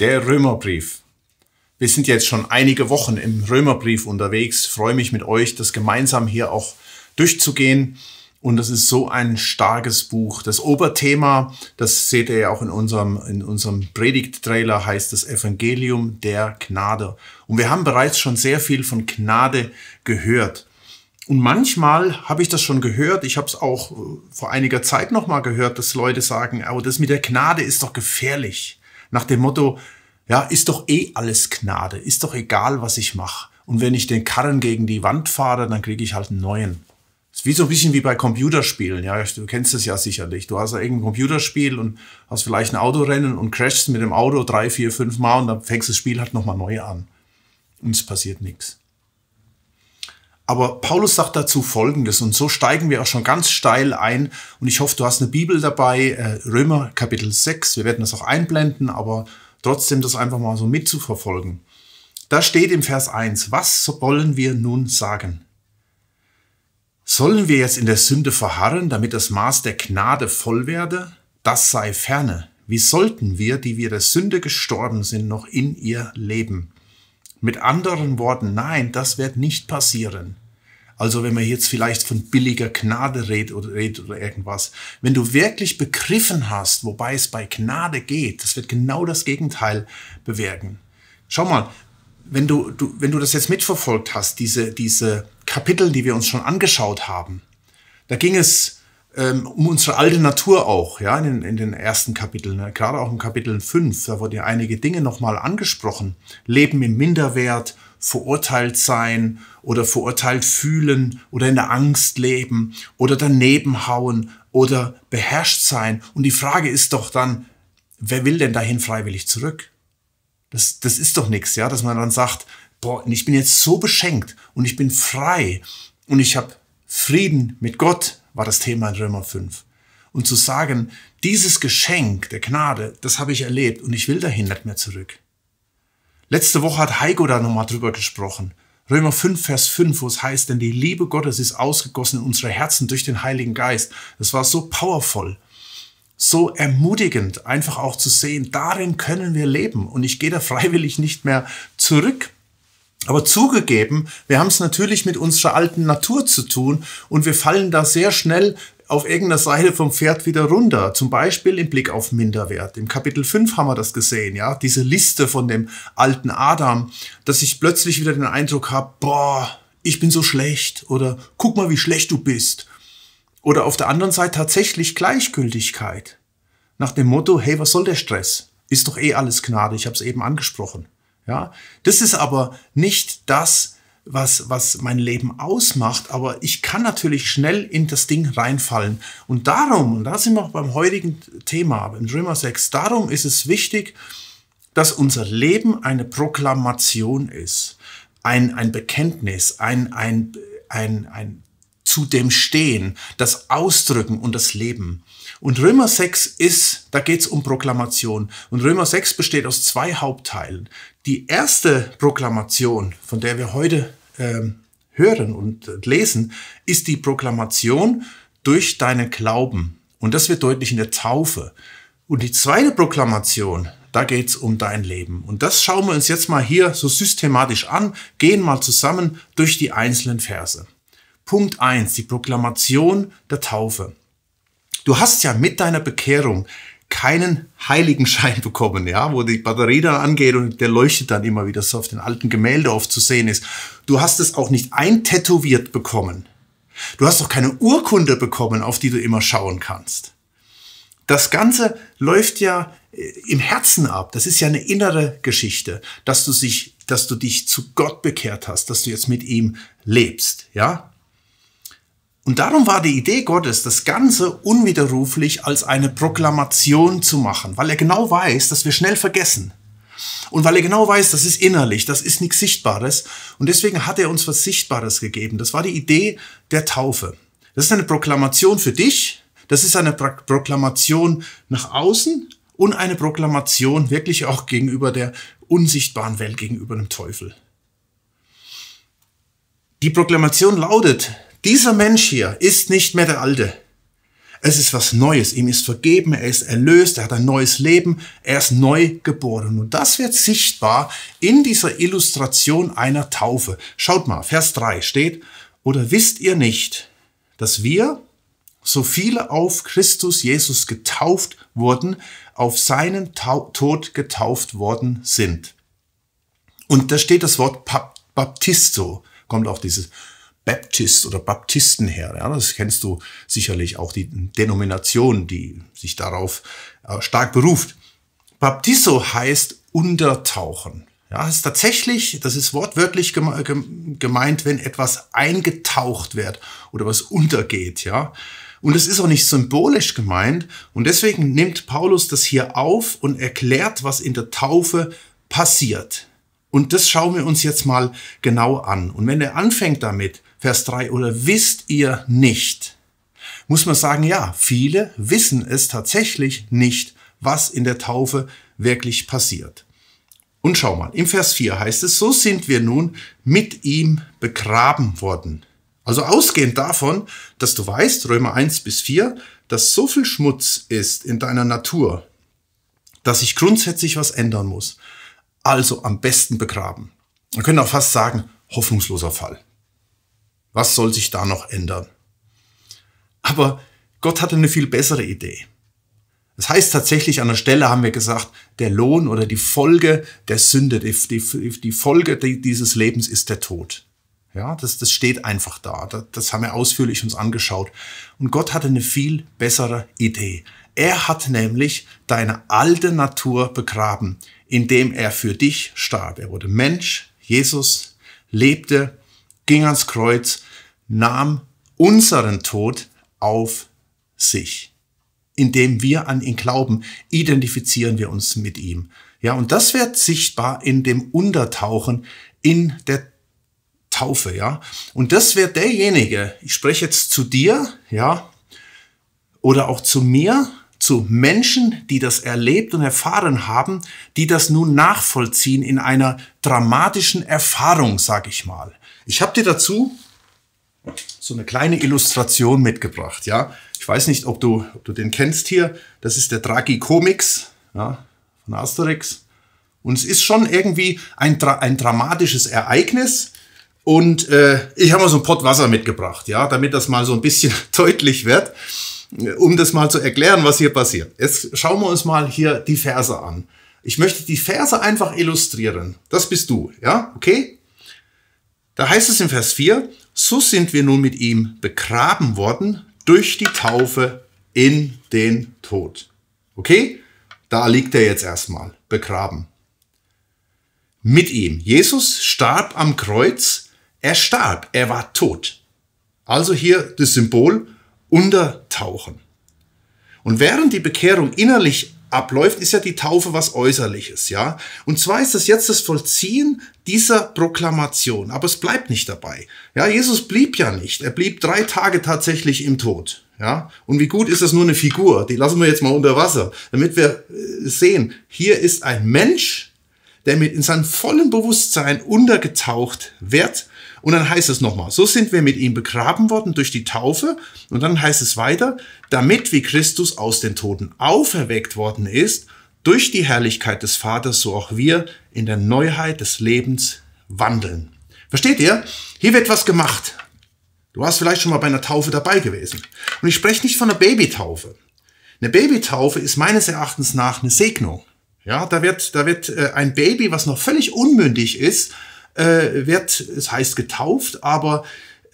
Der Römerbrief. Wir sind jetzt schon einige Wochen im Römerbrief unterwegs. Ich freue mich mit euch, das gemeinsam hier auch durchzugehen. Und das ist so ein starkes Buch. Das Oberthema, das seht ihr ja auch in unserem, in unserem Predigt-Trailer, heißt das Evangelium der Gnade. Und wir haben bereits schon sehr viel von Gnade gehört. Und manchmal habe ich das schon gehört, ich habe es auch äh, vor einiger Zeit nochmal gehört, dass Leute sagen, aber das mit der Gnade ist doch gefährlich nach dem Motto, ja, ist doch eh alles Gnade, ist doch egal, was ich mache. Und wenn ich den Karren gegen die Wand fahre, dann kriege ich halt einen neuen. ist wie so ein bisschen wie bei Computerspielen, ja, du kennst es ja sicherlich. Du hast ja irgendein Computerspiel und hast vielleicht ein Autorennen und crashst mit dem Auto drei, vier, fünf Mal und dann fängst das Spiel halt nochmal neu an. Und es passiert nichts. Aber Paulus sagt dazu Folgendes und so steigen wir auch schon ganz steil ein und ich hoffe, du hast eine Bibel dabei, äh, Römer Kapitel 6, wir werden das auch einblenden, aber trotzdem das einfach mal so mitzuverfolgen. Da steht im Vers 1, was wollen wir nun sagen? Sollen wir jetzt in der Sünde verharren, damit das Maß der Gnade voll werde? Das sei ferne. Wie sollten wir, die wir der Sünde gestorben sind, noch in ihr leben? Mit anderen Worten, nein, das wird nicht passieren. Also wenn man jetzt vielleicht von billiger Gnade redet oder, redet oder irgendwas. Wenn du wirklich begriffen hast, wobei es bei Gnade geht, das wird genau das Gegenteil bewirken. Schau mal, wenn du, du, wenn du das jetzt mitverfolgt hast, diese, diese Kapitel, die wir uns schon angeschaut haben, da ging es ähm, um unsere alte Natur auch, ja, in den, in den ersten Kapiteln, ne? gerade auch im Kapitel 5, da wurden ja einige Dinge nochmal angesprochen. Leben im Minderwert verurteilt sein oder verurteilt fühlen oder in der Angst leben oder daneben hauen oder beherrscht sein. Und die Frage ist doch dann, wer will denn dahin freiwillig zurück? Das, das ist doch nichts, ja, dass man dann sagt, boah, ich bin jetzt so beschenkt und ich bin frei und ich habe Frieden mit Gott, war das Thema in Römer 5. Und zu sagen, dieses Geschenk der Gnade, das habe ich erlebt und ich will dahin nicht mehr zurück. Letzte Woche hat Heiko da nochmal drüber gesprochen. Römer 5, Vers 5, wo es heißt, denn die Liebe Gottes ist ausgegossen in unsere Herzen durch den Heiligen Geist. Das war so powerful, so ermutigend, einfach auch zu sehen, darin können wir leben. Und ich gehe da freiwillig nicht mehr zurück. Aber zugegeben, wir haben es natürlich mit unserer alten Natur zu tun und wir fallen da sehr schnell auf irgendeiner Seite vom Pferd wieder runter. Zum Beispiel im Blick auf Minderwert. Im Kapitel 5 haben wir das gesehen, ja. Diese Liste von dem alten Adam, dass ich plötzlich wieder den Eindruck habe, boah, ich bin so schlecht oder guck mal, wie schlecht du bist. Oder auf der anderen Seite tatsächlich Gleichgültigkeit. Nach dem Motto, hey, was soll der Stress? Ist doch eh alles Gnade, ich habe es eben angesprochen. Ja, das ist aber nicht das, was, was mein Leben ausmacht, aber ich kann natürlich schnell in das Ding reinfallen. Und darum, und da sind wir auch beim heutigen Thema, beim Dreamer 6, darum ist es wichtig, dass unser Leben eine Proklamation ist, ein, ein Bekenntnis, ein, ein, ein, ein zu dem Stehen, das Ausdrücken und das Leben. Und Römer 6 ist, da geht es um Proklamation. Und Römer 6 besteht aus zwei Hauptteilen. Die erste Proklamation, von der wir heute ähm, hören und äh, lesen, ist die Proklamation durch deinen Glauben. Und das wird deutlich in der Taufe. Und die zweite Proklamation, da geht's um dein Leben. Und das schauen wir uns jetzt mal hier so systematisch an, gehen mal zusammen durch die einzelnen Verse. Punkt 1, die Proklamation der Taufe. Du hast ja mit deiner Bekehrung keinen Heiligenschein bekommen, ja, wo die Batterie dann angeht und der leuchtet dann immer wieder so auf den alten Gemälde oft zu sehen ist. Du hast es auch nicht eintätowiert bekommen. Du hast auch keine Urkunde bekommen, auf die du immer schauen kannst. Das Ganze läuft ja äh, im Herzen ab. Das ist ja eine innere Geschichte, dass du sich, dass du dich zu Gott bekehrt hast, dass du jetzt mit ihm lebst, ja. Und darum war die Idee Gottes, das Ganze unwiderruflich als eine Proklamation zu machen, weil er genau weiß, dass wir schnell vergessen. Und weil er genau weiß, das ist innerlich, das ist nichts Sichtbares. Und deswegen hat er uns was Sichtbares gegeben. Das war die Idee der Taufe. Das ist eine Proklamation für dich, das ist eine Proklamation nach außen und eine Proklamation wirklich auch gegenüber der unsichtbaren Welt, gegenüber dem Teufel. Die Proklamation lautet, dieser Mensch hier ist nicht mehr der Alte. Es ist was Neues. Ihm ist vergeben, er ist erlöst, er hat ein neues Leben, er ist neu geboren. Und das wird sichtbar in dieser Illustration einer Taufe. Schaut mal, Vers 3 steht, oder wisst ihr nicht, dass wir, so viele auf Christus Jesus getauft wurden, auf seinen Tau Tod getauft worden sind. Und da steht das Wort Baptisto, kommt auch dieses Baptist oder Baptisten her. Ja, das kennst du sicherlich auch die Denomination, die sich darauf äh, stark beruft. Baptiso heißt untertauchen. Ja, ist tatsächlich, das ist wortwörtlich gemeint, wenn etwas eingetaucht wird oder was untergeht, ja. Und es ist auch nicht symbolisch gemeint. Und deswegen nimmt Paulus das hier auf und erklärt, was in der Taufe passiert. Und das schauen wir uns jetzt mal genau an. Und wenn er anfängt damit, Vers 3, oder wisst ihr nicht? Muss man sagen, ja, viele wissen es tatsächlich nicht, was in der Taufe wirklich passiert. Und schau mal, im Vers 4 heißt es, so sind wir nun mit ihm begraben worden. Also ausgehend davon, dass du weißt, Römer 1 bis 4, dass so viel Schmutz ist in deiner Natur, dass sich grundsätzlich was ändern muss. Also am besten begraben. Man könnte auch fast sagen, hoffnungsloser Fall. Was soll sich da noch ändern? Aber Gott hatte eine viel bessere Idee. Das heißt tatsächlich, an der Stelle haben wir gesagt, der Lohn oder die Folge der Sünde, die, die, die Folge dieses Lebens ist der Tod. Ja, das, das steht einfach da. Das, das haben wir ausführlich uns angeschaut. Und Gott hatte eine viel bessere Idee. Er hat nämlich deine alte Natur begraben, indem er für dich starb. Er wurde Mensch, Jesus, lebte ging ans Kreuz, nahm unseren Tod auf sich. Indem wir an ihn glauben, identifizieren wir uns mit ihm. Ja, und das wird sichtbar in dem Untertauchen in der Taufe, ja. Und das wird derjenige, ich spreche jetzt zu dir, ja, oder auch zu mir, zu Menschen, die das erlebt und erfahren haben, die das nun nachvollziehen in einer dramatischen Erfahrung, sag ich mal. Ich habe dir dazu so eine kleine Illustration mitgebracht. Ja, ich weiß nicht, ob du, ob du den kennst hier. Das ist der Tragicomics ja, von Asterix. Und es ist schon irgendwie ein, ein dramatisches Ereignis. Und äh, ich habe mal so ein Pott Wasser mitgebracht, ja, damit das mal so ein bisschen deutlich wird, äh, um das mal zu erklären, was hier passiert. Jetzt schauen wir uns mal hier die Verse an. Ich möchte die Verse einfach illustrieren. Das bist du, ja, okay? Da heißt es in Vers 4, so sind wir nun mit ihm begraben worden durch die Taufe in den Tod. Okay? Da liegt er jetzt erstmal, begraben. Mit ihm. Jesus starb am Kreuz, er starb, er war tot. Also hier das Symbol untertauchen. Und während die Bekehrung innerlich abläuft, ist ja die Taufe was Äußerliches, ja. Und zwar ist das jetzt das Vollziehen dieser Proklamation. Aber es bleibt nicht dabei. Ja, Jesus blieb ja nicht. Er blieb drei Tage tatsächlich im Tod. Ja, und wie gut ist das nur eine Figur? Die lassen wir jetzt mal unter Wasser, damit wir äh, sehen, hier ist ein Mensch, der mit in seinem vollen Bewusstsein untergetaucht wird und dann heißt es nochmal, so sind wir mit ihm begraben worden durch die Taufe. Und dann heißt es weiter, damit wie Christus aus den Toten auferweckt worden ist, durch die Herrlichkeit des Vaters, so auch wir in der Neuheit des Lebens wandeln. Versteht ihr? Hier wird was gemacht. Du warst vielleicht schon mal bei einer Taufe dabei gewesen. Und ich spreche nicht von einer Babytaufe. Eine Babytaufe ist meines Erachtens nach eine Segnung. Ja, da wird, da wird äh, ein Baby, was noch völlig unmündig ist, äh, wird, es heißt getauft, aber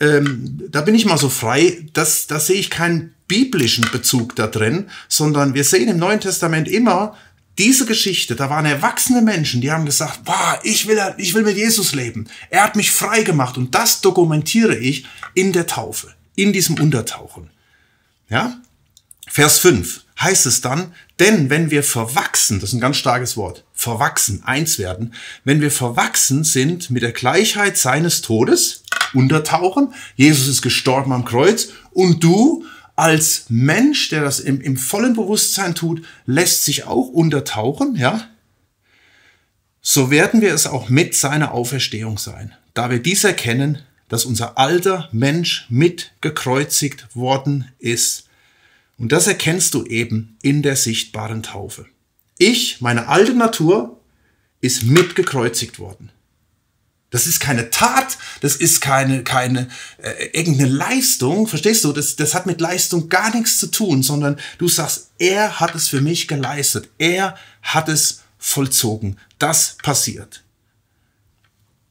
ähm, da bin ich mal so frei, dass da sehe ich keinen biblischen Bezug da drin, sondern wir sehen im Neuen Testament immer diese Geschichte, da waren erwachsene Menschen, die haben gesagt, boah, ich will, ich will mit Jesus leben. Er hat mich frei gemacht und das dokumentiere ich in der Taufe, in diesem Untertauchen. Ja? Vers 5 heißt es dann, denn wenn wir verwachsen, das ist ein ganz starkes Wort, verwachsen, eins werden, wenn wir verwachsen sind mit der Gleichheit seines Todes, untertauchen, Jesus ist gestorben am Kreuz und du als Mensch, der das im, im vollen Bewusstsein tut, lässt sich auch untertauchen, ja, so werden wir es auch mit seiner Auferstehung sein, da wir dies erkennen, dass unser alter Mensch mitgekreuzigt worden ist und das erkennst du eben in der sichtbaren Taufe. Ich, meine alte Natur, ist mitgekreuzigt worden. Das ist keine Tat, das ist keine, keine äh, irgendeine Leistung, verstehst du? Das, das hat mit Leistung gar nichts zu tun, sondern du sagst, er hat es für mich geleistet, er hat es vollzogen, das passiert.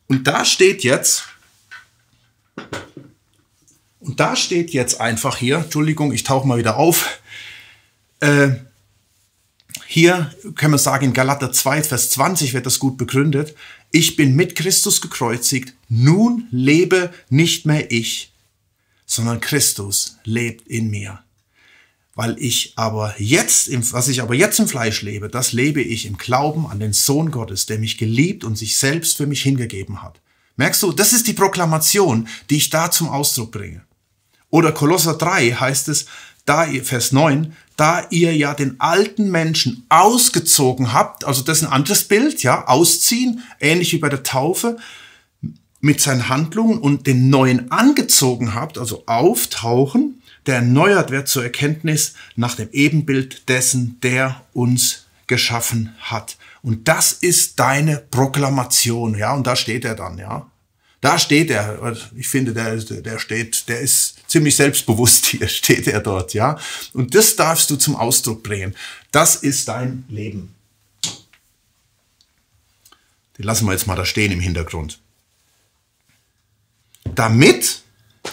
Und da steht jetzt, und da steht jetzt einfach hier, Entschuldigung, ich tauche mal wieder auf, äh, hier können wir sagen, in Galater 2, Vers 20 wird das gut begründet. Ich bin mit Christus gekreuzigt, nun lebe nicht mehr ich, sondern Christus lebt in mir. Weil ich aber jetzt, im, was ich aber jetzt im Fleisch lebe, das lebe ich im Glauben an den Sohn Gottes, der mich geliebt und sich selbst für mich hingegeben hat. Merkst du, das ist die Proklamation, die ich da zum Ausdruck bringe. Oder Kolosser 3 heißt es, da ihr, Vers 9, da ihr ja den alten Menschen ausgezogen habt, also das ist ein anderes Bild, ja, ausziehen, ähnlich wie bei der Taufe, mit seinen Handlungen und den neuen angezogen habt, also auftauchen, der erneuert wird zur Erkenntnis nach dem Ebenbild dessen, der uns geschaffen hat. Und das ist deine Proklamation, ja, und da steht er dann, ja. Da steht er, ich finde, der, der steht, der ist ziemlich selbstbewusst hier steht er dort, ja. Und das darfst du zum Ausdruck bringen. Das ist dein Leben. Den lassen wir jetzt mal da stehen im Hintergrund. Damit,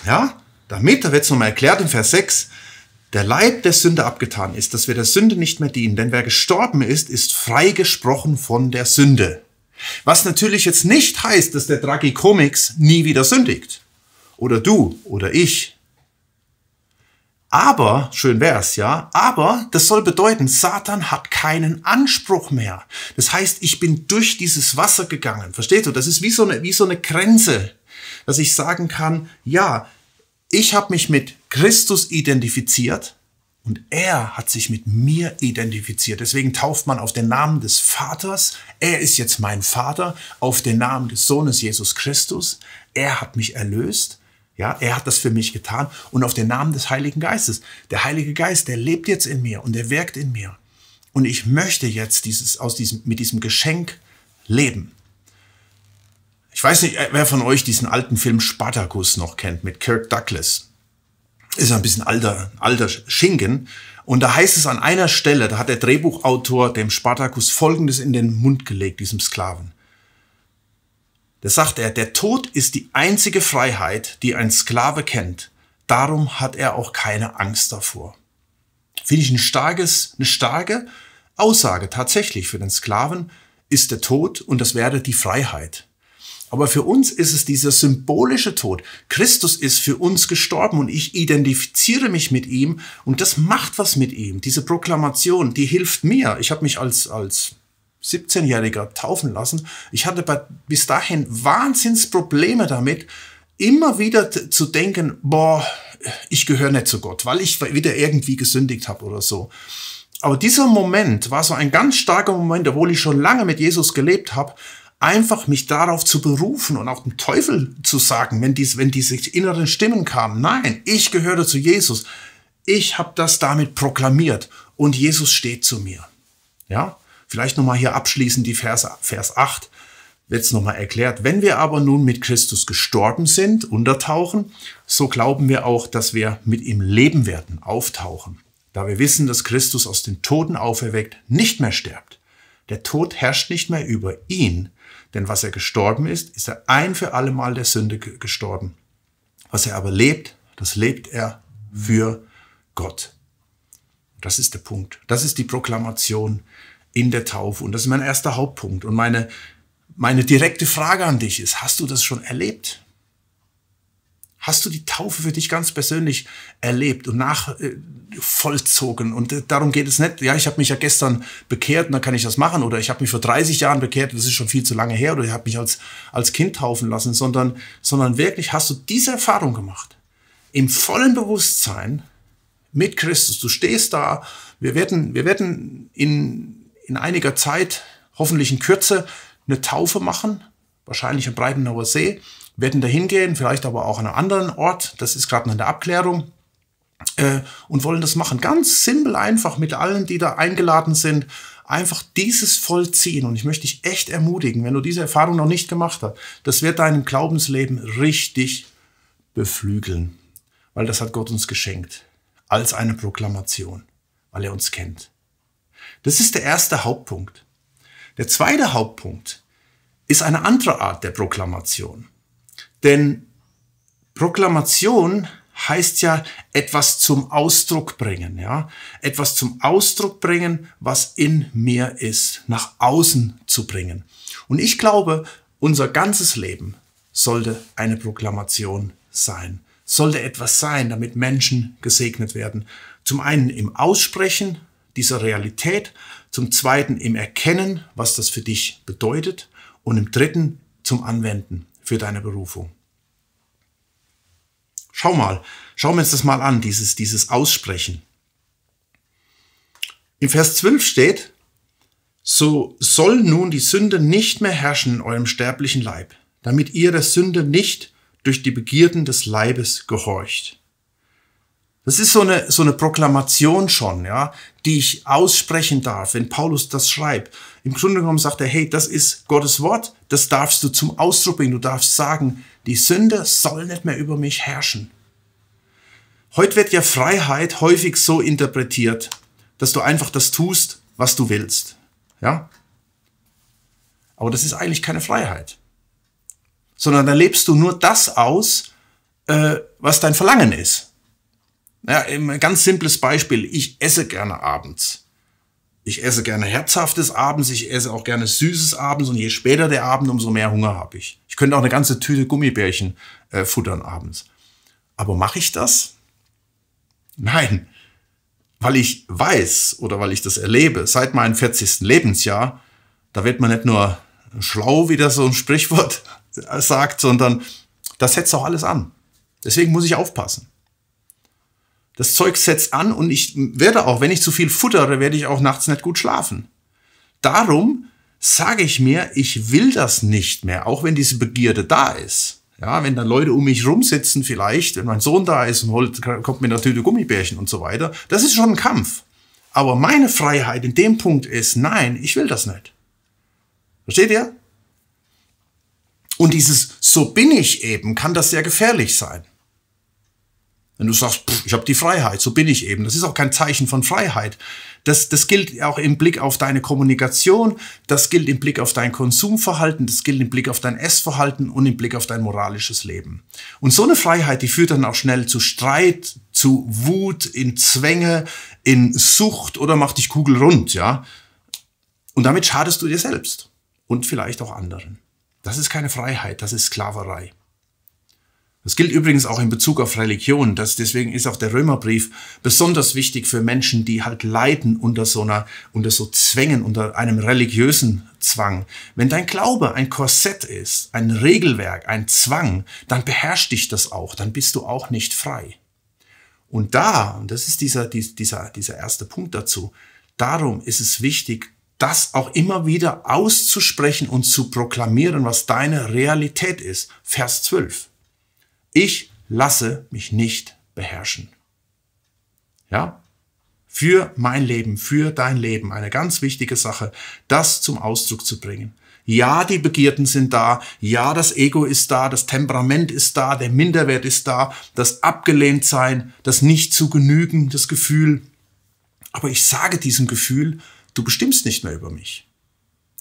ja, damit, da wird es nochmal erklärt im Vers 6, der Leib der Sünde abgetan ist, dass wir der Sünde nicht mehr dienen. Denn wer gestorben ist, ist freigesprochen von der Sünde. Was natürlich jetzt nicht heißt, dass der Tragikomix nie wieder sündigt. Oder du oder ich aber, schön wär's, ja, aber das soll bedeuten, Satan hat keinen Anspruch mehr. Das heißt, ich bin durch dieses Wasser gegangen. Versteht du? Das ist wie so eine, wie so eine Grenze, dass ich sagen kann, ja, ich habe mich mit Christus identifiziert und er hat sich mit mir identifiziert. Deswegen tauft man auf den Namen des Vaters. Er ist jetzt mein Vater, auf den Namen des Sohnes Jesus Christus. Er hat mich erlöst ja, er hat das für mich getan und auf den Namen des Heiligen Geistes. Der Heilige Geist, der lebt jetzt in mir und der wirkt in mir. Und ich möchte jetzt dieses, aus diesem, mit diesem Geschenk leben. Ich weiß nicht, wer von euch diesen alten Film Spartacus noch kennt mit Kirk Douglas. Ist ein bisschen alter, alter Schinken. Und da heißt es an einer Stelle, da hat der Drehbuchautor dem Spartacus Folgendes in den Mund gelegt, diesem Sklaven. Das sagt er, der Tod ist die einzige Freiheit, die ein Sklave kennt. Darum hat er auch keine Angst davor. Finde ich ein starkes, eine starke Aussage tatsächlich. Für den Sklaven ist der Tod und das wäre die Freiheit. Aber für uns ist es dieser symbolische Tod. Christus ist für uns gestorben und ich identifiziere mich mit ihm und das macht was mit ihm. Diese Proklamation, die hilft mir. Ich habe mich als, als 17-Jähriger taufen lassen. Ich hatte bis dahin Wahnsinnsprobleme damit, immer wieder zu denken, boah, ich gehöre nicht zu Gott, weil ich wieder irgendwie gesündigt habe oder so. Aber dieser Moment war so ein ganz starker Moment, obwohl ich schon lange mit Jesus gelebt habe, einfach mich darauf zu berufen und auch dem Teufel zu sagen, wenn, dies, wenn diese inneren Stimmen kamen, nein, ich gehöre zu Jesus. Ich habe das damit proklamiert und Jesus steht zu mir. Ja, Vielleicht nochmal hier abschließend die Vers, Vers 8 wird es nochmal erklärt. Wenn wir aber nun mit Christus gestorben sind, untertauchen, so glauben wir auch, dass wir mit ihm leben werden, auftauchen. Da wir wissen, dass Christus aus den Toten auferweckt, nicht mehr stirbt. Der Tod herrscht nicht mehr über ihn, denn was er gestorben ist, ist er ein für alle Mal der Sünde gestorben. Was er aber lebt, das lebt er für Gott. Das ist der Punkt. Das ist die Proklamation in der Taufe. Und das ist mein erster Hauptpunkt. Und meine, meine direkte Frage an dich ist, hast du das schon erlebt? Hast du die Taufe für dich ganz persönlich erlebt und nach äh, vollzogen? Und äh, darum geht es nicht. Ja, ich habe mich ja gestern bekehrt und dann kann ich das machen. Oder ich habe mich vor 30 Jahren bekehrt, das ist schon viel zu lange her. Oder ich habe mich als, als Kind taufen lassen. Sondern, sondern wirklich hast du diese Erfahrung gemacht. Im vollen Bewusstsein mit Christus. Du stehst da. Wir werden, wir werden in in einiger Zeit, hoffentlich in Kürze, eine Taufe machen, wahrscheinlich am Breitenauer See, werden da hingehen, vielleicht aber auch an einem anderen Ort, das ist gerade noch in der Abklärung, äh, und wollen das machen. Ganz simpel, einfach mit allen, die da eingeladen sind, einfach dieses vollziehen. Und ich möchte dich echt ermutigen, wenn du diese Erfahrung noch nicht gemacht hast, das wird deinem Glaubensleben richtig beflügeln, weil das hat Gott uns geschenkt als eine Proklamation, weil er uns kennt. Das ist der erste Hauptpunkt. Der zweite Hauptpunkt ist eine andere Art der Proklamation. Denn Proklamation heißt ja etwas zum Ausdruck bringen, ja, etwas zum Ausdruck bringen, was in mir ist, nach außen zu bringen. Und ich glaube, unser ganzes Leben sollte eine Proklamation sein, sollte etwas sein, damit Menschen gesegnet werden. Zum einen im Aussprechen dieser Realität, zum Zweiten im Erkennen, was das für dich bedeutet und im Dritten zum Anwenden für deine Berufung. Schau mal, schauen wir uns das mal an, dieses, dieses Aussprechen. Im Vers 12 steht, so soll nun die Sünde nicht mehr herrschen in eurem sterblichen Leib, damit ihr der Sünde nicht durch die Begierden des Leibes gehorcht. Das ist so eine, so eine Proklamation schon, ja, die ich aussprechen darf, wenn Paulus das schreibt. Im Grunde genommen sagt er, hey, das ist Gottes Wort, das darfst du zum Ausdruck bringen, du darfst sagen, die Sünde soll nicht mehr über mich herrschen. Heute wird ja Freiheit häufig so interpretiert, dass du einfach das tust, was du willst, ja. Aber das ist eigentlich keine Freiheit, sondern da lebst du nur das aus, äh, was dein Verlangen ist. Ja, ein ganz simples Beispiel. Ich esse gerne abends. Ich esse gerne herzhaftes abends, ich esse auch gerne süßes abends und je später der Abend, umso mehr Hunger habe ich. Ich könnte auch eine ganze Tüte Gummibärchen äh, futtern abends. Aber mache ich das? Nein, weil ich weiß oder weil ich das erlebe, seit meinem 40. Lebensjahr, da wird man nicht nur schlau, wie das so ein Sprichwort sagt, sondern das setzt auch alles an. Deswegen muss ich aufpassen. Das Zeug setzt an und ich werde auch, wenn ich zu viel futtere, werde ich auch nachts nicht gut schlafen. Darum sage ich mir, ich will das nicht mehr, auch wenn diese Begierde da ist. Ja, wenn dann Leute um mich rumsitzen vielleicht, wenn mein Sohn da ist und holt, kommt mir einer Tüte Gummibärchen und so weiter, das ist schon ein Kampf. Aber meine Freiheit in dem Punkt ist, nein, ich will das nicht. Versteht ihr? Und dieses so bin ich eben kann das sehr gefährlich sein. Wenn du sagst, pff, ich habe die Freiheit, so bin ich eben. Das ist auch kein Zeichen von Freiheit. Das, das gilt auch im Blick auf deine Kommunikation, das gilt im Blick auf dein Konsumverhalten, das gilt im Blick auf dein Essverhalten und im Blick auf dein moralisches Leben. Und so eine Freiheit, die führt dann auch schnell zu Streit, zu Wut, in Zwänge, in Sucht oder macht dich kugelrund, ja. Und damit schadest du dir selbst und vielleicht auch anderen. Das ist keine Freiheit, das ist Sklaverei. Das gilt übrigens auch in Bezug auf Religion. Das, deswegen ist auch der Römerbrief besonders wichtig für Menschen, die halt leiden unter so einer, unter so Zwängen, unter einem religiösen Zwang. Wenn dein Glaube ein Korsett ist, ein Regelwerk, ein Zwang, dann beherrscht dich das auch. Dann bist du auch nicht frei. Und da, und das ist dieser, dieser, dieser erste Punkt dazu, darum ist es wichtig, das auch immer wieder auszusprechen und zu proklamieren, was deine Realität ist. Vers 12. Ich lasse mich nicht beherrschen. Ja? Für mein Leben, für dein Leben, eine ganz wichtige Sache, das zum Ausdruck zu bringen. Ja, die Begierden sind da. Ja, das Ego ist da, das Temperament ist da, der Minderwert ist da, das Abgelehntsein, das nicht zu genügen, das Gefühl. Aber ich sage diesem Gefühl, du bestimmst nicht mehr über mich.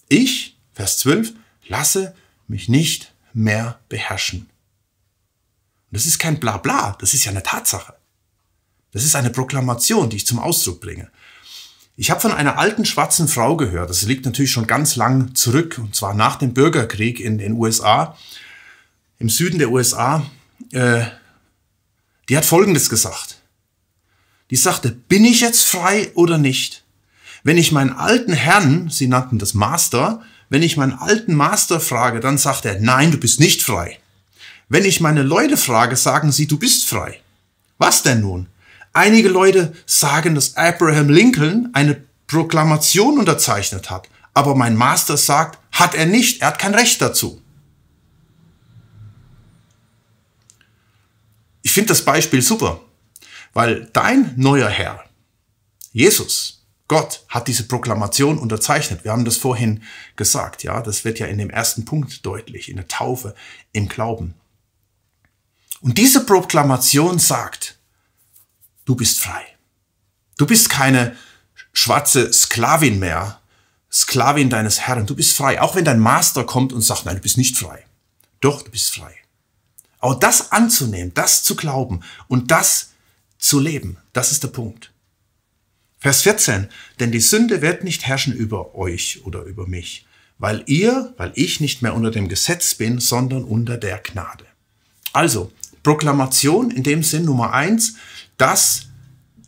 Ich, Vers 12, lasse mich nicht mehr beherrschen. Und das ist kein Blabla, das ist ja eine Tatsache. Das ist eine Proklamation, die ich zum Ausdruck bringe. Ich habe von einer alten schwarzen Frau gehört, das liegt natürlich schon ganz lang zurück, und zwar nach dem Bürgerkrieg in den USA, im Süden der USA, äh, die hat Folgendes gesagt. Die sagte, bin ich jetzt frei oder nicht? Wenn ich meinen alten Herrn, sie nannten das Master, wenn ich meinen alten Master frage, dann sagt er, nein, du bist nicht frei. Wenn ich meine Leute frage, sagen sie, du bist frei. Was denn nun? Einige Leute sagen, dass Abraham Lincoln eine Proklamation unterzeichnet hat, aber mein Master sagt, hat er nicht, er hat kein Recht dazu. Ich finde das Beispiel super, weil dein neuer Herr, Jesus, Gott hat diese Proklamation unterzeichnet. Wir haben das vorhin gesagt, ja, das wird ja in dem ersten Punkt deutlich, in der Taufe, im Glauben. Und diese Proklamation sagt, du bist frei. Du bist keine schwarze Sklavin mehr, Sklavin deines Herrn. Du bist frei. Auch wenn dein Master kommt und sagt, nein, du bist nicht frei. Doch, du bist frei. Aber das anzunehmen, das zu glauben und das zu leben, das ist der Punkt. Vers 14, denn die Sünde wird nicht herrschen über euch oder über mich, weil ihr, weil ich nicht mehr unter dem Gesetz bin, sondern unter der Gnade. Also, Proklamation in dem Sinn Nummer eins, das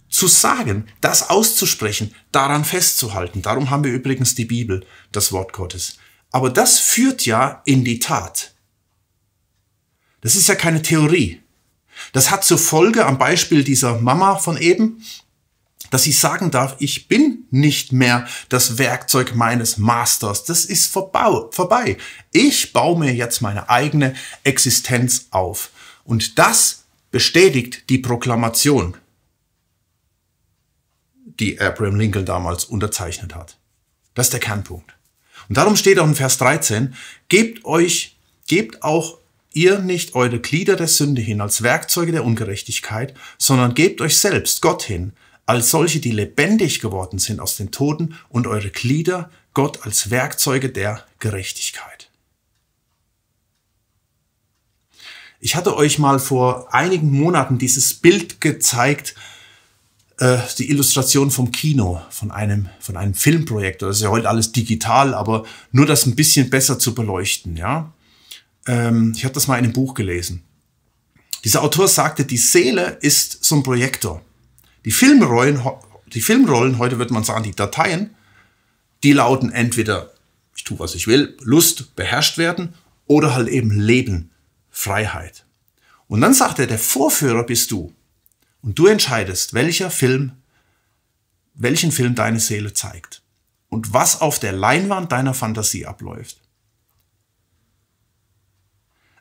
zu sagen, das auszusprechen, daran festzuhalten. Darum haben wir übrigens die Bibel, das Wort Gottes. Aber das führt ja in die Tat. Das ist ja keine Theorie. Das hat zur Folge am Beispiel dieser Mama von eben, dass sie sagen darf, ich bin nicht mehr das Werkzeug meines Masters. Das ist vorbei. Ich baue mir jetzt meine eigene Existenz auf. Und das bestätigt die Proklamation, die Abraham Lincoln damals unterzeichnet hat. Das ist der Kernpunkt. Und darum steht auch in Vers 13, gebt euch, gebt auch ihr nicht eure Glieder der Sünde hin als Werkzeuge der Ungerechtigkeit, sondern gebt euch selbst Gott hin, als solche, die lebendig geworden sind aus den Toten und eure Glieder Gott als Werkzeuge der Gerechtigkeit. Ich hatte euch mal vor einigen Monaten dieses Bild gezeigt, äh, die Illustration vom Kino, von einem, von einem Filmprojektor. Das ist ja heute alles digital, aber nur das ein bisschen besser zu beleuchten. Ja? Ähm, ich habe das mal in einem Buch gelesen. Dieser Autor sagte, die Seele ist so ein Projektor. Die Filmrollen, die Filmrollen, heute wird man sagen, die Dateien, die lauten entweder, ich tue, was ich will, Lust, beherrscht werden oder halt eben Leben, Freiheit. Und dann sagt er, der Vorführer bist du. Und du entscheidest, welcher Film, welchen Film deine Seele zeigt. Und was auf der Leinwand deiner Fantasie abläuft.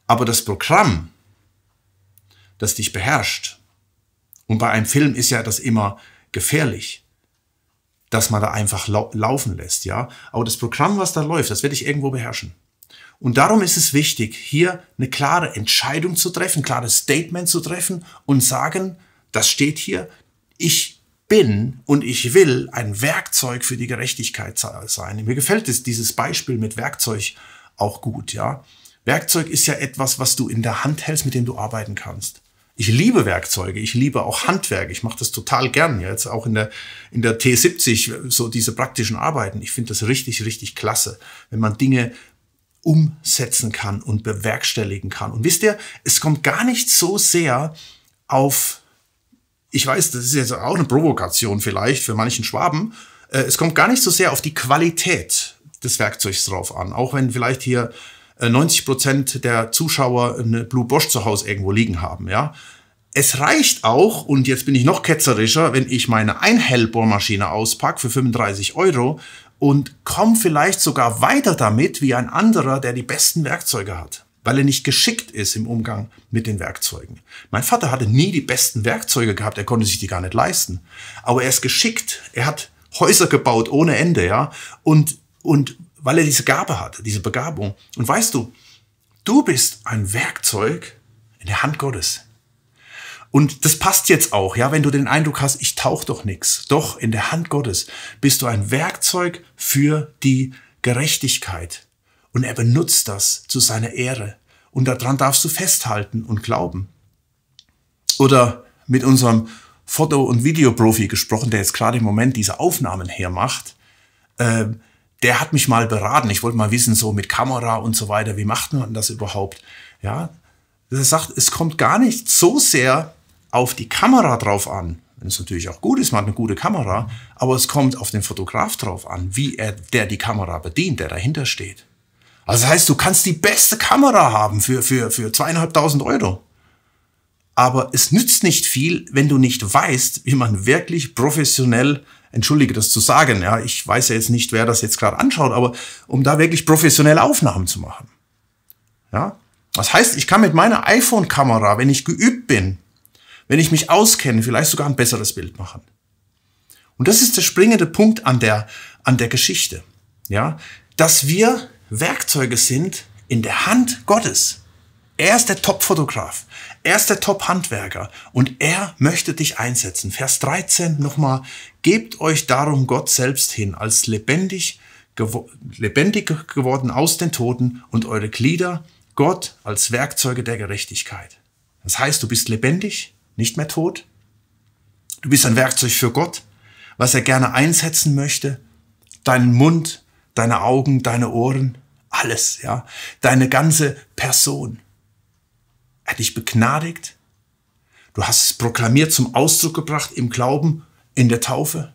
Aber das Programm, das dich beherrscht, und bei einem Film ist ja das immer gefährlich, dass man da einfach lau laufen lässt, ja. Aber das Programm, was da läuft, das werde ich irgendwo beherrschen. Und darum ist es wichtig, hier eine klare Entscheidung zu treffen, ein klares Statement zu treffen und sagen, das steht hier, ich bin und ich will ein Werkzeug für die Gerechtigkeit sein. Mir gefällt es, dieses Beispiel mit Werkzeug auch gut, ja. Werkzeug ist ja etwas, was du in der Hand hältst, mit dem du arbeiten kannst. Ich liebe Werkzeuge, ich liebe auch Handwerk, ich mache das total gern jetzt, auch in der, in der T70, so diese praktischen Arbeiten. Ich finde das richtig, richtig klasse, wenn man Dinge umsetzen kann und bewerkstelligen kann. Und wisst ihr, es kommt gar nicht so sehr auf, ich weiß, das ist jetzt auch eine Provokation vielleicht für manchen Schwaben, äh, es kommt gar nicht so sehr auf die Qualität des Werkzeugs drauf an, auch wenn vielleicht hier 90 äh, Prozent der Zuschauer eine Blue Bosch zu Hause irgendwo liegen haben, ja. Es reicht auch, und jetzt bin ich noch ketzerischer, wenn ich meine Einhellbohrmaschine auspacke für 35 Euro und komm vielleicht sogar weiter damit wie ein anderer, der die besten Werkzeuge hat, weil er nicht geschickt ist im Umgang mit den Werkzeugen. Mein Vater hatte nie die besten Werkzeuge gehabt, er konnte sich die gar nicht leisten, aber er ist geschickt, er hat Häuser gebaut ohne Ende, ja, und und weil er diese Gabe hat, diese Begabung. Und weißt du, du bist ein Werkzeug in der Hand Gottes. Und das passt jetzt auch, ja, wenn du den Eindruck hast, ich tauche doch nichts. Doch in der Hand Gottes bist du ein Werkzeug für die Gerechtigkeit. Und er benutzt das zu seiner Ehre. Und daran darfst du festhalten und glauben. Oder mit unserem Foto- und Videoprofi gesprochen, der jetzt gerade im Moment diese Aufnahmen hermacht. Äh, der hat mich mal beraten. Ich wollte mal wissen, so mit Kamera und so weiter, wie macht man das überhaupt? Ja, er sagt, es kommt gar nicht so sehr auf die Kamera drauf an. Wenn es natürlich auch gut ist, man hat eine gute Kamera, aber es kommt auf den Fotograf drauf an, wie er, der die Kamera bedient, der dahinter steht. Also das heißt, du kannst die beste Kamera haben für, für, für zweieinhalbtausend Euro. Aber es nützt nicht viel, wenn du nicht weißt, wie man wirklich professionell, entschuldige das zu sagen, ja, ich weiß ja jetzt nicht, wer das jetzt gerade anschaut, aber um da wirklich professionelle Aufnahmen zu machen. Ja? Das heißt, ich kann mit meiner iPhone-Kamera, wenn ich geübt bin, wenn ich mich auskenne, vielleicht sogar ein besseres Bild machen. Und das ist der springende Punkt an der, an der Geschichte. Ja, dass wir Werkzeuge sind in der Hand Gottes. Er ist der Top-Fotograf. Er ist der Top-Handwerker. Und er möchte dich einsetzen. Vers 13 nochmal. Gebt euch darum Gott selbst hin als lebendig, gewo lebendig geworden aus den Toten und eure Glieder Gott als Werkzeuge der Gerechtigkeit. Das heißt, du bist lebendig, nicht mehr tot. Du bist ein Werkzeug für Gott, was er gerne einsetzen möchte. Deinen Mund, deine Augen, deine Ohren, alles, ja. Deine ganze Person. Er hat dich begnadigt. Du hast es proklamiert, zum Ausdruck gebracht im Glauben, in der Taufe.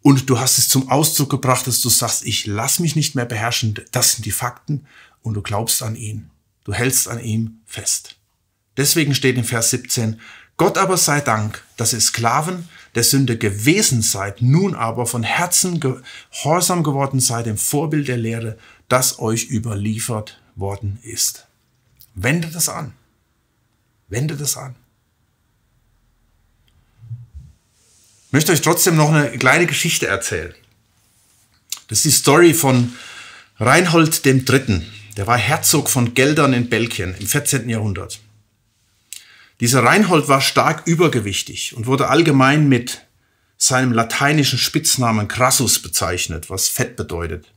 Und du hast es zum Ausdruck gebracht, dass du sagst, ich lass mich nicht mehr beherrschen. Das sind die Fakten. Und du glaubst an ihn. Du hältst an ihm fest. Deswegen steht in Vers 17, Gott aber sei Dank, dass ihr Sklaven der Sünde gewesen seid, nun aber von Herzen gehorsam geworden seid im Vorbild der Lehre, das euch überliefert worden ist. Wende das an. Wende das an. Ich möchte euch trotzdem noch eine kleine Geschichte erzählen. Das ist die Story von Reinhold III. Der war Herzog von Geldern in Belgien im 14. Jahrhundert. Dieser Reinhold war stark übergewichtig und wurde allgemein mit seinem lateinischen Spitznamen Crassus bezeichnet, was Fett bedeutet.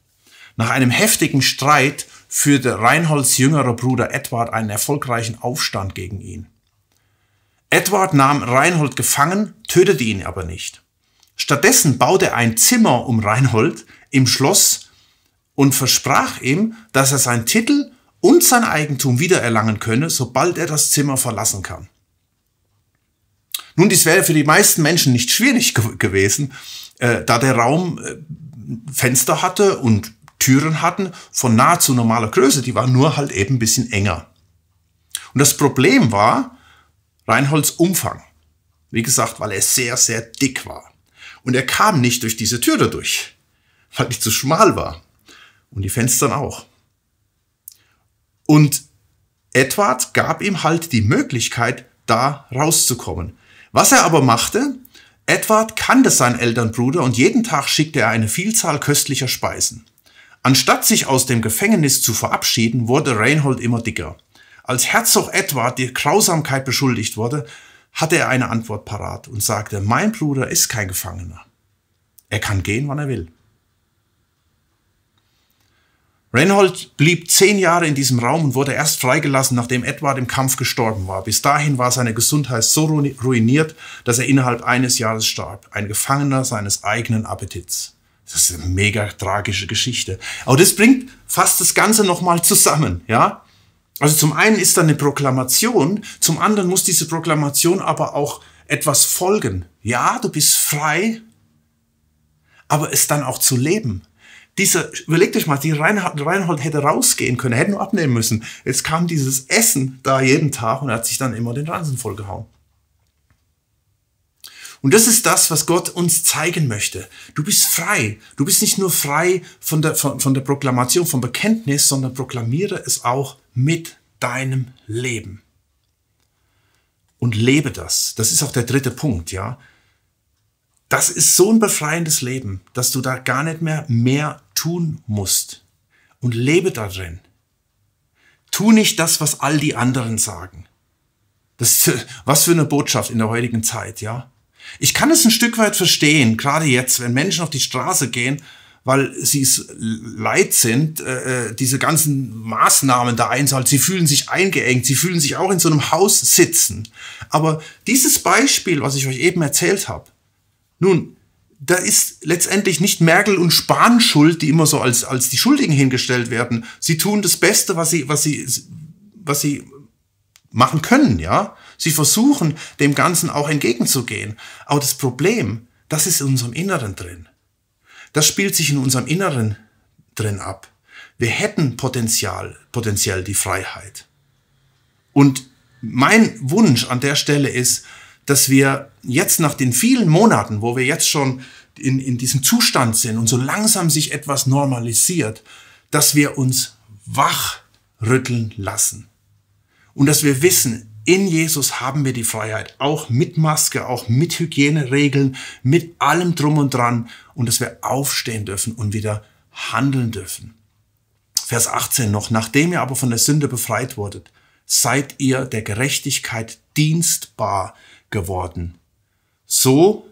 Nach einem heftigen Streit führte Reinholds jüngerer Bruder Edward einen erfolgreichen Aufstand gegen ihn. Edward nahm Reinhold gefangen, tötete ihn aber nicht. Stattdessen baute er ein Zimmer um Reinhold im Schloss und versprach ihm, dass er seinen Titel und sein Eigentum wiedererlangen könne, sobald er das Zimmer verlassen kann. Nun, dies wäre für die meisten Menschen nicht schwierig ge gewesen, äh, da der Raum äh, Fenster hatte und Türen hatten von nahezu normaler Größe, die waren nur halt eben ein bisschen enger. Und das Problem war Reinholds Umfang. Wie gesagt, weil er sehr, sehr dick war. Und er kam nicht durch diese Tür dadurch, weil die zu schmal war. Und die Fenstern auch. Und Edward gab ihm halt die Möglichkeit, da rauszukommen. Was er aber machte, Edward kannte seinen Elternbruder und jeden Tag schickte er eine Vielzahl köstlicher Speisen. Anstatt sich aus dem Gefängnis zu verabschieden, wurde Reinhold immer dicker. Als Herzog Edward die Grausamkeit beschuldigt wurde, hatte er eine Antwort parat und sagte, mein Bruder ist kein Gefangener. Er kann gehen, wann er will. Reinhold blieb zehn Jahre in diesem Raum und wurde erst freigelassen, nachdem Edward im Kampf gestorben war. Bis dahin war seine Gesundheit so ruiniert, dass er innerhalb eines Jahres starb. Ein Gefangener seines eigenen Appetits. Das ist eine mega tragische Geschichte. Aber das bringt fast das Ganze nochmal zusammen, ja? Also zum einen ist da eine Proklamation, zum anderen muss diese Proklamation aber auch etwas folgen. Ja, du bist frei, aber es dann auch zu leben. Dieser, überlegt euch mal, die Reinhold, Reinhold hätte rausgehen können, hätte nur abnehmen müssen. Jetzt kam dieses Essen da jeden Tag und er hat sich dann immer den Ransen vollgehauen. Und das ist das, was Gott uns zeigen möchte. Du bist frei. Du bist nicht nur frei von der, von, von der Proklamation, vom Bekenntnis, sondern proklamiere es auch mit deinem Leben. Und lebe das. Das ist auch der dritte Punkt, ja das ist so ein befreiendes Leben, dass du da gar nicht mehr mehr tun musst. Und lebe da drin. Tu nicht das, was all die anderen sagen. Das, ist, was für eine Botschaft in der heutigen Zeit, ja? Ich kann es ein Stück weit verstehen, gerade jetzt, wenn Menschen auf die Straße gehen, weil sie es leid sind, äh, äh diese ganzen Maßnahmen da einzuhalten. Sie fühlen sich eingeengt, sie fühlen sich auch in so einem Haus sitzen. Aber dieses Beispiel, was ich euch eben erzählt habe, nun, da ist letztendlich nicht Merkel und Spahn schuld, die immer so als, als die Schuldigen hingestellt werden. Sie tun das Beste, was sie, was sie, was sie machen können, ja. Sie versuchen, dem Ganzen auch entgegenzugehen. Aber das Problem, das ist in unserem Inneren drin. Das spielt sich in unserem Inneren drin ab. Wir hätten Potenzial, potenziell die Freiheit. Und mein Wunsch an der Stelle ist, dass wir jetzt nach den vielen Monaten, wo wir jetzt schon in, in diesem Zustand sind und so langsam sich etwas normalisiert, dass wir uns wachrütteln lassen. Und dass wir wissen, in Jesus haben wir die Freiheit, auch mit Maske, auch mit Hygieneregeln, mit allem drum und dran und dass wir aufstehen dürfen und wieder handeln dürfen. Vers 18 noch, nachdem ihr aber von der Sünde befreit wurdet, seid ihr der Gerechtigkeit dienstbar geworden so,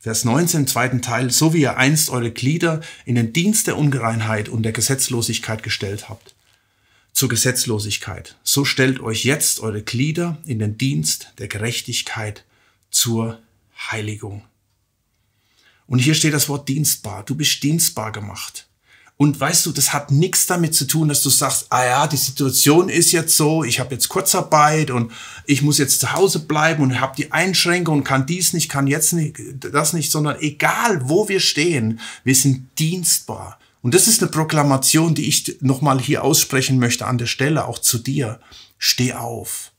Vers 19 zweiten Teil, so wie ihr einst eure Glieder in den Dienst der Ungereinheit und der Gesetzlosigkeit gestellt habt. Zur Gesetzlosigkeit. So stellt euch jetzt eure Glieder in den Dienst der Gerechtigkeit zur Heiligung. Und hier steht das Wort dienstbar. Du bist dienstbar gemacht. Und weißt du, das hat nichts damit zu tun, dass du sagst, ah ja, die Situation ist jetzt so, ich habe jetzt Kurzarbeit und ich muss jetzt zu Hause bleiben und habe die Einschränkung und kann dies nicht, kann jetzt nicht, das nicht, sondern egal, wo wir stehen, wir sind dienstbar. Und das ist eine Proklamation, die ich nochmal hier aussprechen möchte an der Stelle, auch zu dir. Steh auf,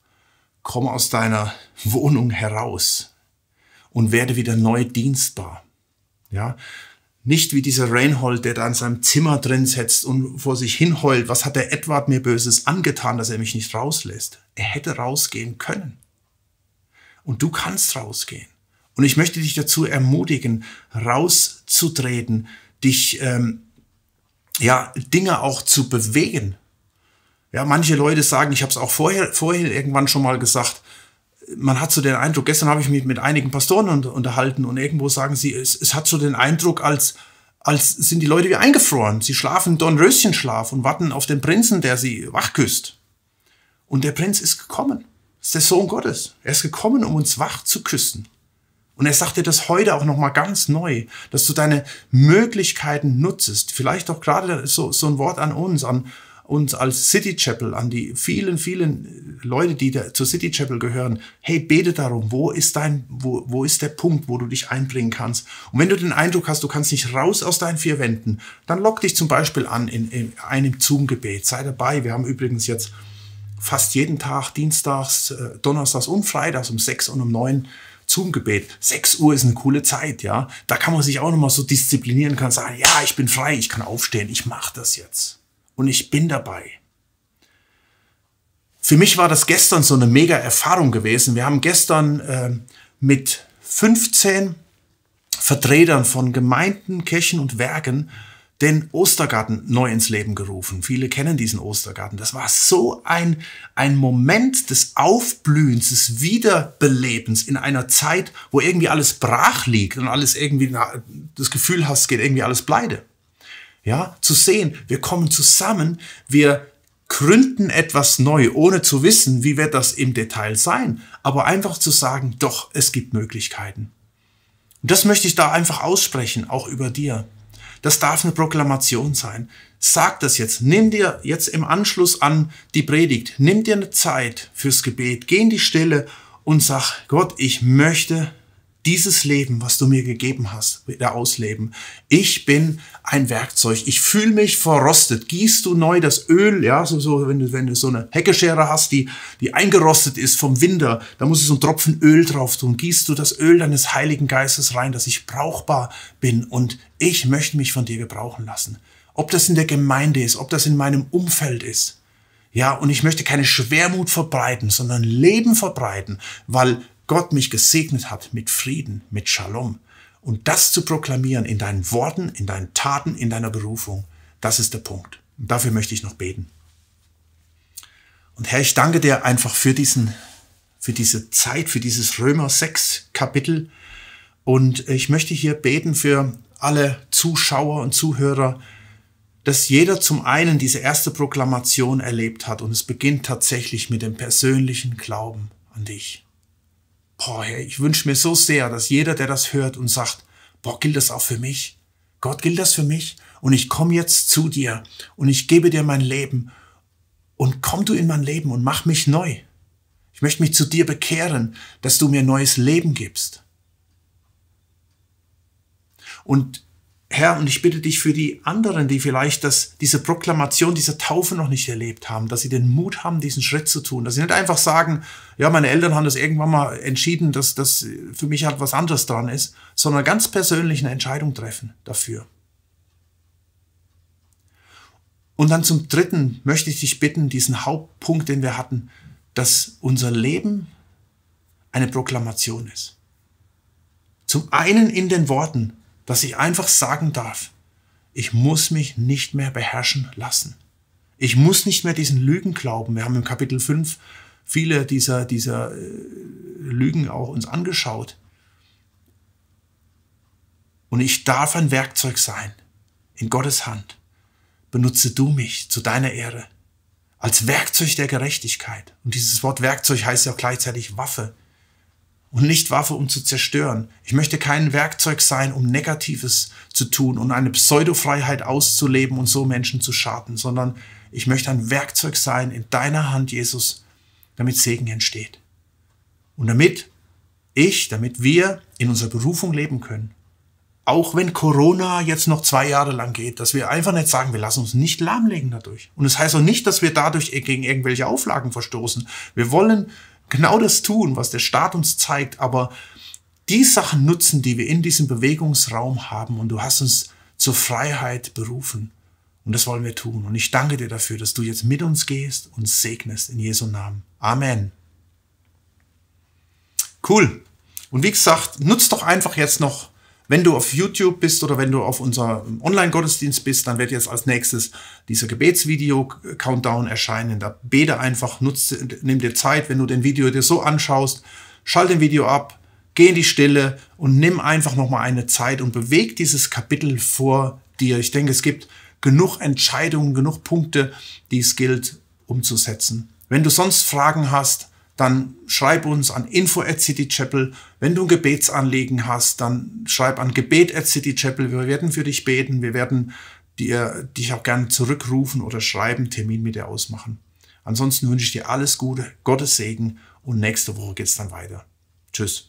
komm aus deiner Wohnung heraus und werde wieder neu dienstbar. Ja, nicht wie dieser Reinhold, der da in seinem Zimmer drin sitzt und vor sich hin heult. Was hat der Edward mir Böses angetan, dass er mich nicht rauslässt? Er hätte rausgehen können. Und du kannst rausgehen. Und ich möchte dich dazu ermutigen, rauszutreten, dich, ähm, ja, Dinge auch zu bewegen. Ja, manche Leute sagen, ich habe es auch vorher, vorher irgendwann schon mal gesagt, man hat so den Eindruck, gestern habe ich mich mit einigen Pastoren und, unterhalten und irgendwo sagen sie, es, es hat so den Eindruck, als, als sind die Leute wie eingefroren. Sie schlafen Dornröschenschlaf und warten auf den Prinzen, der sie wachküsst. Und der Prinz ist gekommen. ist der Sohn Gottes. Er ist gekommen, um uns wach zu küssen. Und er sagt dir das heute auch nochmal ganz neu, dass du deine Möglichkeiten nutzest. Vielleicht auch gerade so, so ein Wort an uns, an, uns als City Chapel, an die vielen, vielen Leute, die da zur City Chapel gehören, hey, bete darum, wo ist dein, wo, wo ist der Punkt, wo du dich einbringen kannst? Und wenn du den Eindruck hast, du kannst nicht raus aus deinen vier Wänden, dann lock dich zum Beispiel an in, in einem Zoom-Gebet. Sei dabei. Wir haben übrigens jetzt fast jeden Tag, dienstags, äh, donnerstags und freitags um sechs und um neun Zoom-Gebet. Sechs Uhr ist eine coole Zeit, ja. Da kann man sich auch nochmal so disziplinieren, kann sagen, ja, ich bin frei, ich kann aufstehen, ich mache das jetzt und ich bin dabei. Für mich war das gestern so eine mega Erfahrung gewesen. Wir haben gestern äh, mit 15 Vertretern von Gemeinden, Kirchen und Werken den Ostergarten neu ins Leben gerufen. Viele kennen diesen Ostergarten. Das war so ein, ein Moment des Aufblühens, des Wiederbelebens in einer Zeit, wo irgendwie alles brach liegt und alles irgendwie das Gefühl hast, geht irgendwie alles pleite. Ja, zu sehen, wir kommen zusammen, wir gründen etwas neu, ohne zu wissen, wie wird das im Detail sein, aber einfach zu sagen, doch, es gibt Möglichkeiten. Und das möchte ich da einfach aussprechen, auch über dir. Das darf eine Proklamation sein. Sag das jetzt. Nimm dir jetzt im Anschluss an die Predigt, nimm dir eine Zeit fürs Gebet, geh in die Stille und sag, Gott, ich möchte dieses Leben, was du mir gegeben hast, wieder ausleben. Ich bin ein Werkzeug. Ich fühle mich verrostet. Gießt du neu das Öl, ja, so, so wenn, du, wenn du so eine Heckeschere hast, die, die eingerostet ist vom Winter, da muss ich so einen Tropfen Öl drauf tun. Gießt du das Öl deines Heiligen Geistes rein, dass ich brauchbar bin und ich möchte mich von dir gebrauchen lassen. Ob das in der Gemeinde ist, ob das in meinem Umfeld ist. Ja, und ich möchte keine Schwermut verbreiten, sondern Leben verbreiten, weil Gott mich gesegnet hat mit Frieden, mit Shalom. Und das zu proklamieren in deinen Worten, in deinen Taten, in deiner Berufung, das ist der Punkt. Und dafür möchte ich noch beten. Und Herr, ich danke dir einfach für diesen, für diese Zeit, für dieses Römer 6 Kapitel. Und ich möchte hier beten für alle Zuschauer und Zuhörer, dass jeder zum einen diese erste Proklamation erlebt hat und es beginnt tatsächlich mit dem persönlichen Glauben an dich boah, hey, ich wünsche mir so sehr, dass jeder, der das hört und sagt, boah, gilt das auch für mich? Gott, gilt das für mich? Und ich komme jetzt zu dir und ich gebe dir mein Leben und komm du in mein Leben und mach mich neu. Ich möchte mich zu dir bekehren, dass du mir neues Leben gibst. Und Herr, und ich bitte dich für die anderen, die vielleicht das, diese Proklamation diese Taufe noch nicht erlebt haben, dass sie den Mut haben, diesen Schritt zu tun, dass sie nicht einfach sagen, ja, meine Eltern haben das irgendwann mal entschieden, dass das für mich halt was anderes dran ist, sondern ganz persönlich eine Entscheidung treffen dafür. Und dann zum Dritten möchte ich dich bitten, diesen Hauptpunkt, den wir hatten, dass unser Leben eine Proklamation ist. Zum einen in den Worten, dass ich einfach sagen darf, ich muss mich nicht mehr beherrschen lassen. Ich muss nicht mehr diesen Lügen glauben. Wir haben im Kapitel 5 viele dieser, dieser äh, Lügen auch uns angeschaut. Und ich darf ein Werkzeug sein, in Gottes Hand. Benutze du mich zu deiner Ehre, als Werkzeug der Gerechtigkeit. Und dieses Wort Werkzeug heißt ja auch gleichzeitig Waffe und nicht Waffe, um zu zerstören. Ich möchte kein Werkzeug sein, um Negatives zu tun und eine Pseudofreiheit auszuleben und so Menschen zu schaden, sondern ich möchte ein Werkzeug sein in deiner Hand, Jesus, damit Segen entsteht. Und damit ich, damit wir in unserer Berufung leben können. Auch wenn Corona jetzt noch zwei Jahre lang geht, dass wir einfach nicht sagen, wir lassen uns nicht lahmlegen dadurch. Und es das heißt auch nicht, dass wir dadurch gegen irgendwelche Auflagen verstoßen. Wir wollen genau das tun, was der Staat uns zeigt, aber die Sachen nutzen, die wir in diesem Bewegungsraum haben. Und du hast uns zur Freiheit berufen. Und das wollen wir tun. Und ich danke dir dafür, dass du jetzt mit uns gehst und segnest in Jesu Namen. Amen. Cool. Und wie gesagt, nutzt doch einfach jetzt noch wenn du auf YouTube bist oder wenn du auf unser Online-Gottesdienst bist, dann wird jetzt als nächstes dieser Gebetsvideo-Countdown erscheinen. Da bete einfach, nutze, nimm dir Zeit, wenn du den Video dir so anschaust, schalt den Video ab, geh in die Stille und nimm einfach nochmal eine Zeit und beweg dieses Kapitel vor dir. Ich denke, es gibt genug Entscheidungen, genug Punkte, die es gilt umzusetzen. Wenn du sonst Fragen hast, dann schreib uns an info at citychapel. Wenn du ein Gebetsanliegen hast, dann schreib an gebet at citychapel. Wir werden für dich beten. Wir werden dir, dich auch gerne zurückrufen oder schreiben, Termin mit dir ausmachen. Ansonsten wünsche ich dir alles Gute, Gottes Segen und nächste Woche geht's dann weiter. Tschüss.